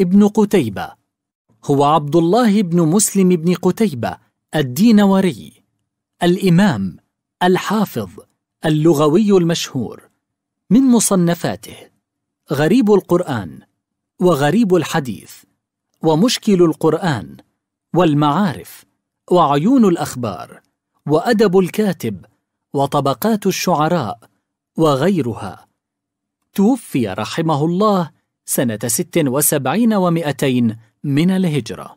ابن قتيبة هو عبد الله بن مسلم بن قتيبة الدينوري الإمام الحافظ اللغوي المشهور من مصنفاته غريب القرآن وغريب الحديث ومشكل القرآن والمعارف وعيون الأخبار وأدب الكاتب وطبقات الشعراء وغيرها توفي رحمه الله سنة 76 و200 من الهجرة